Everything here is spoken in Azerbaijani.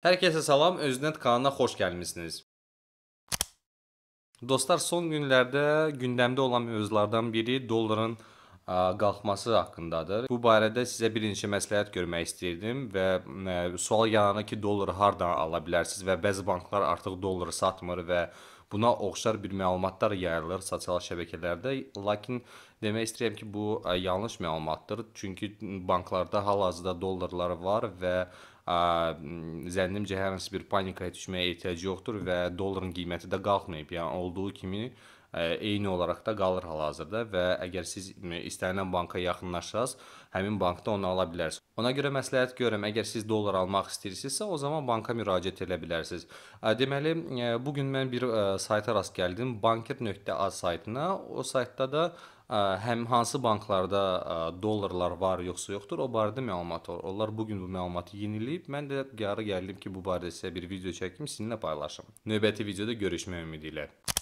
Herkese salam, Öznet kanalına xoş gəlmisiniz. Dostlar, son günlərdə gündəmdə olan mövzulardan biri dolların ə, qalxması haqqındadır. Bu barədə sizə bir neçə məsləhət görmək istəyirdim və ə, e, sual yaranır ki, dolları hardan ala bilərsiniz və bəzi banklar artıq dolları satmır və ə, buna oxşar bir məlumatlar yayılır sosial şəbəkələrdə. Lakin demək istəyirəm ki, bu yanlış məlumatdır. Çünki banklarda hal-hazırda dollarlar var və ə, zənnimcə hər hansı bir panikaya düşməyə ehtiyac yoxdur və dolların qiyməti də qalxmayıb. Yəni olduğu kimi eyni olaraq da qalır hal-hazırda və əgər siz istənilən banka yaxınlaşsaz, həmin bankda onu ala bilərsiniz. Ona görə məsləhət görürəm, əgər siz dollar almaq istəyirsinizsə, o zaman banka müraciət edə bilərsiniz. Deməli, bu gün mən bir sayta rast gəldim, banker.az saytına. O saytda da ə, e, həm hansı banklarda ə, e, dollarlar var yoxsa yoxdur, o barədə məlumat var. Onlar bu gün bu məlumatı yeniləyib. Mən də qərara gəldim ki, bu barədə sizə bir video çəkim, sizinlə paylaşım. Növbəti videoda görüşmək ümidi ilə.